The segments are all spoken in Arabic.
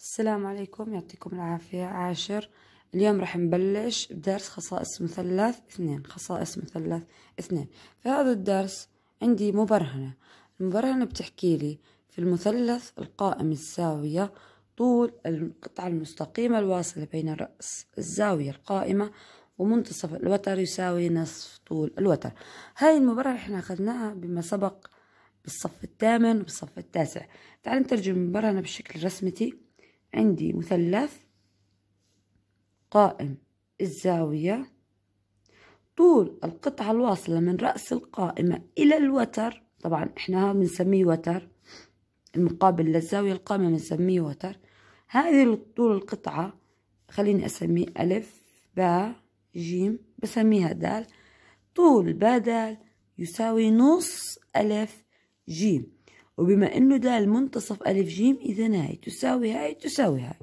السلام عليكم يعطيكم العافية عاشر اليوم راح نبلش بدرس خصائص مثلث اثنين خصائص مثلث اثنين في هذا الدرس عندي مبرهنة المبرهنة بتحكي لي في المثلث القائم الزاوية طول القطعة المستقيمة الواصلة بين رأس الزاوية القائمة ومنتصف الوتر يساوي نصف طول الوتر هاي المبرهنة احنا اخذناها بما سبق بالصف الثامن وبالصف التاسع تعال نترجم المبرهنة بشكل رسمتي عندي مثلث قائم الزاوية طول القطعة الواصلة من رأس القائمة إلى الوتر طبعا إحنا بنسميه وتر المقابل للزاوية القائمة بنسميه وتر هذه طول القطعة خليني أسميه ألف باء جيم بسميها دال طول بدل يساوي نص ألف جيم وبما أنه ده المنتصف ألف جيم إذا هاي تساوي هاي تساوي هاي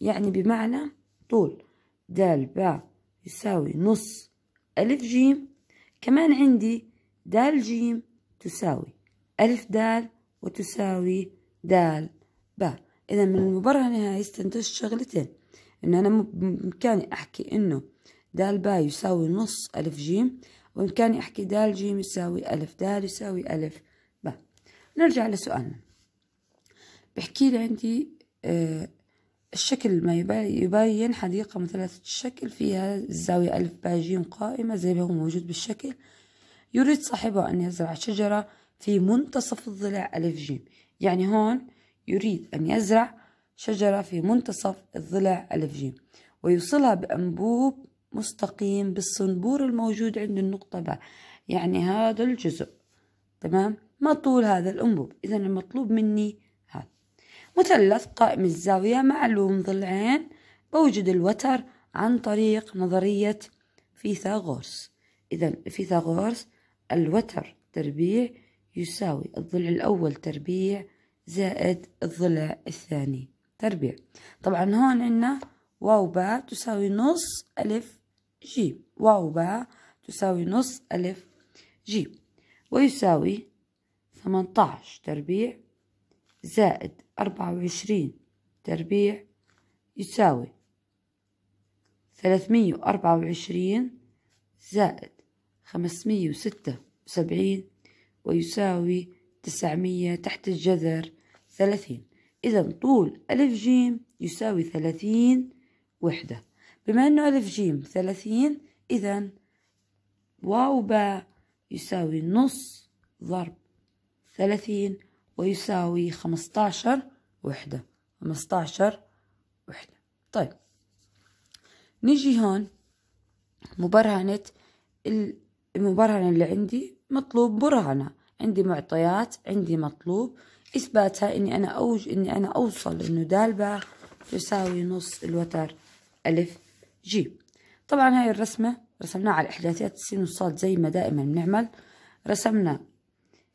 يعني بمعنى طول دال باء يساوي نص ألف جيم كمان عندي دال جيم تساوي ألف دال وتساوي دال باء إذا من المبرهنة هاي استنتجت شغلتين إن أنا بإمكاني أحكي إنه دال باء يساوي نص ألف جيم وإمكاني أحكي دال جيم يساوي ألف دال يساوي ألف نرجع لسؤالنا بحكي لي عندي آه الشكل ما يبين حديقة مثلثة الشكل فيها الزاوية ألف ج قائمة زي ما هو موجود بالشكل يريد صاحبها أن يزرع شجرة في منتصف الضلع ألف جيم يعني هون يريد أن يزرع شجرة في منتصف الضلع ألف جيم ويوصلها بأنبوب مستقيم بالصنبور الموجود عند النقطة باء يعني هذا الجزء تمام ما طول هذا الأنبوب إذا المطلوب مني هذا مثلث قائم الزاوية معلوم ضلعين بوجد الوتر عن طريق نظرية فيثاغورس إذا فيثاغورس الوتر تربيع يساوي الضلع الأول تربيع زائد الضلع الثاني تربيع طبعا هون عنا واو باء تساوي نص ألف جيم واو باء تساوي نص ألف جيم ويساوي ثمنتاش تربيع زائد أربعة وعشرين تربيع يساوي ثلاثمية وأربعة وعشرين زائد خمسمية وستة وسبعين ويساوي تسعمية تحت الجذر ثلاثين إذا طول ألف جيم يساوي ثلاثين وحدة بما أنه ألف جيم ثلاثين إذا واو باء يساوي نص ضرب ثلاثين ويساوي خمستاشر وحدة خمستاشر وحدة طيب نيجي هون مبرهنة المبرهنة اللي عندي مطلوب برهنة عندي معطيات عندي مطلوب إثباتها إني أنا أوج إني أنا أوصل إنه دال باء يساوي نص الوتر ألف جي طبعا هاي الرسمة رسمناها على الإحداثيات السين والصاد زي ما دائما بنعمل رسمنا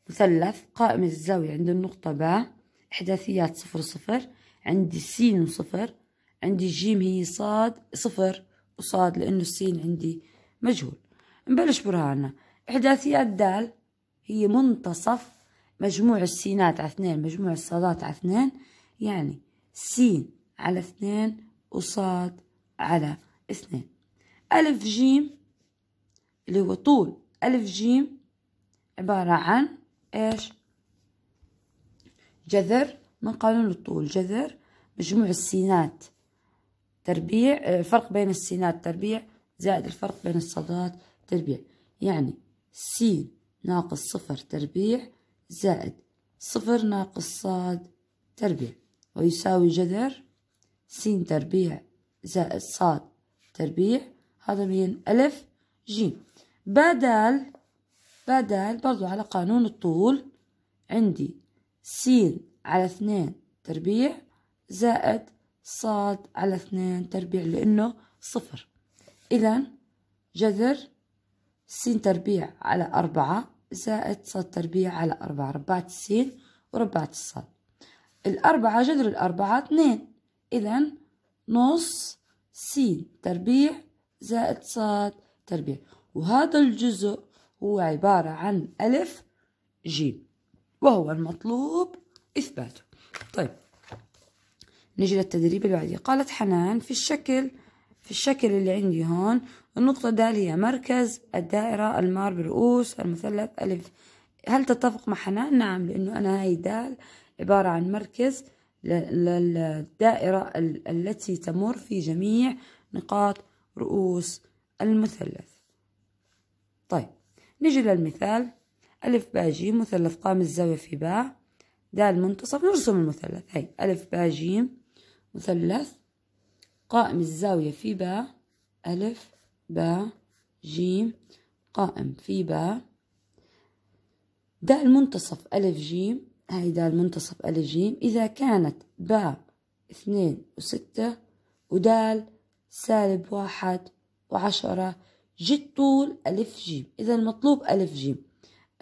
مثلث قائمة الزاوية عند النقطة باء إحداثيات صفر صفر عندي سين صفر عندي جيم هي صاد صفر وصاد لأنه السين عندي مجهول نبلش برهاننا إحداثيات دال هي منتصف مجموع السينات على اثنين مجموع الصادات على اثنين يعني سين على اثنين وصاد على اثنين ألف جيم اللي هو طول ألف جيم عبارة عن إيش جذر من قانون الطول جذر مجموع السينات تربيع الفرق آه، بين السينات تربيع زائد الفرق بين الصادات تربيع يعني س ناقص صفر تربيع زائد صفر ناقص صاد تربيع ويساوي جذر س تربيع زائد صاد تربيع هذا بين ألف جيم بدل بدل برضو على قانون الطول عندي س على اثنين تربيع زائد ص على اثنين تربيع لأنه صفر إذا جذر س تربيع على أربعة زائد ص تربيع على أربعة ربعت السين وربعت ص الأربعة جذر الأربعة اثنين إذا نص س تربيع زائد ص تربيع وهذا الجزء هو عبارة عن ألف جيم وهو المطلوب إثباته طيب نجي للتدريب اللي قالت حنان في الشكل في الشكل اللي عندي هون النقطة د هي مركز الدائرة المار برؤوس المثلث ألف هل تتفق مع حنان؟ نعم لأنه أنا هاي دال عبارة عن مركز للدائرة التي تمر في جميع نقاط رؤوس المثلث طيب نجي للمثال ألف باء جيم مثلث قام الزاوية في باء دال منتصف نرسم المثلث هاي ألف باء جيم مثلث قائم الزاوية في باء ألف باء جيم قائم في باء د منتصف ألف جيم هاي دال منتصف ألف جيم إذا كانت باء اثنين وستة ودال سالب واحد وعشرة جي طول ألف جيم إذا المطلوب ألف جيم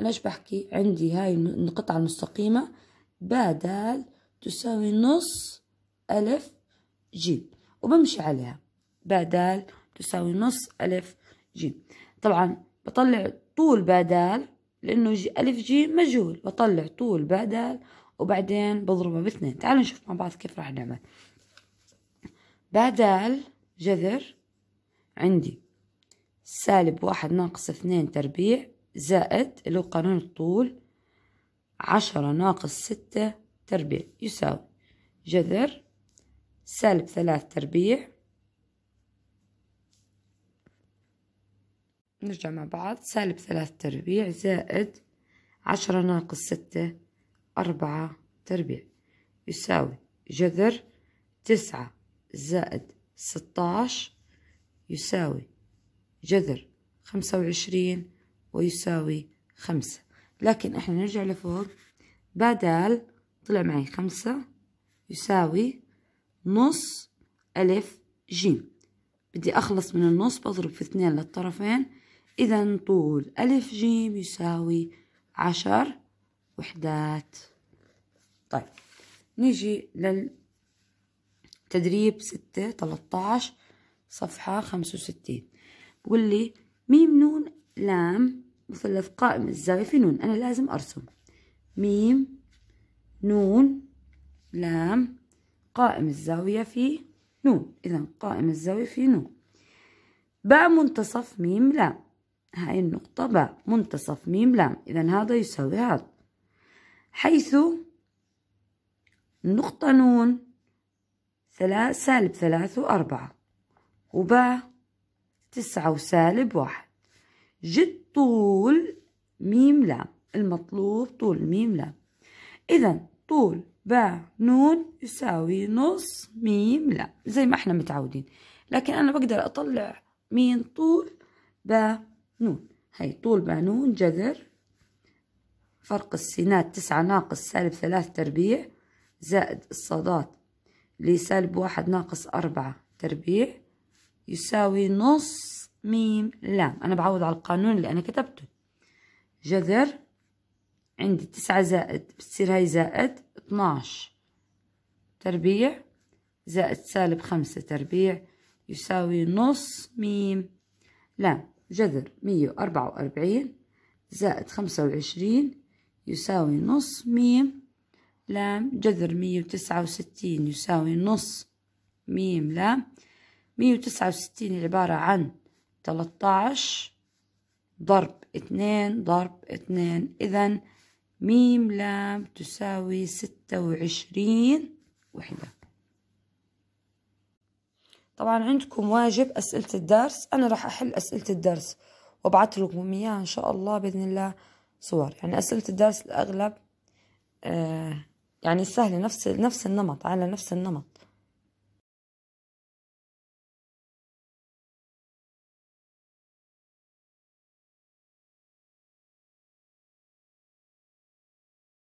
أنا إيش بحكي عندي هاي القطعة المستقيمة د تساوي نص ألف جيم وبمشي عليها د تساوي نص ألف جيم طبعا بطلع طول د لأنه جي ألف جيم مجهول بطلع طول د وبعدين بضربها باثنين تعالوا نشوف مع بعض كيف راح نعمل د جذر عندي سالب واحد ناقص اثنين تربيع زائد اللي هو قانون الطول عشرة ناقص ستة تربيع يساوي جذر سالب ثلاث تربيع نرجع مع بعض سالب ثلاث تربيع زائد عشرة ناقص ستة أربعة تربيع يساوي جذر تسعة زائد ستاش يساوي جذر خمسة وعشرين ويساوي خمسة لكن احنا نرجع لفوق بدل طلع معي خمسة يساوي نص ألف جيم بدي أخلص من النص بضرب في اثنين للطرفين إذا طول ألف جيم يساوي عشر وحدات طيب نيجي للتدريب ستة تلتاش صفحة خمسة وستين واللي ميم نون لام مثلث قائم الزاوية في نون أنا لازم أرسم ميم نون لام قائم الزاوية في نون إذا قائم الزاوية في نون باء منتصف ميم لام هاي النقطة باء منتصف ميم لام إذا هذا يساوي هذا حيث النقطة نون ثلاث سالب ثلاث وأربعة وباء تسعة وسالب واحد جد طول ميم لام المطلوب طول ميم لام إذا طول باء نون يساوي نص ميم لام زي ما احنا متعودين لكن أنا بقدر أطلع مين طول باء نون هي طول باء نون جذر فرق السينات تسعة ناقص سالب ثلاث تربيع زائد الصادات لسالب واحد ناقص أربعة تربيع يساوي نص ميم لام أنا بعوض على القانون اللي أنا كتبته جذر عندي تسعة زائد بتصير هاي زائد اتناش تربيع زائد سالب خمسة تربيع يساوي نص ميم لام جذر مية وأربعة وأربعين زائد خمسة وعشرين يساوي نص ميم لام جذر مية وتسعة وستين يساوي نص ميم لام مية وتسعة وستين عبارة عن تلتاعش ضرب اتنين ضرب اتنين إذا ميم لام تساوي ستة وعشرين وحدة طبعا عندكم واجب أسئلة الدرس أنا راح أحل أسئلة الدرس وابعت لكم إياها إن شاء الله بإذن الله صور يعني أسئلة الدرس الأغلب آه يعني سهلة نفس نفس النمط على نفس النمط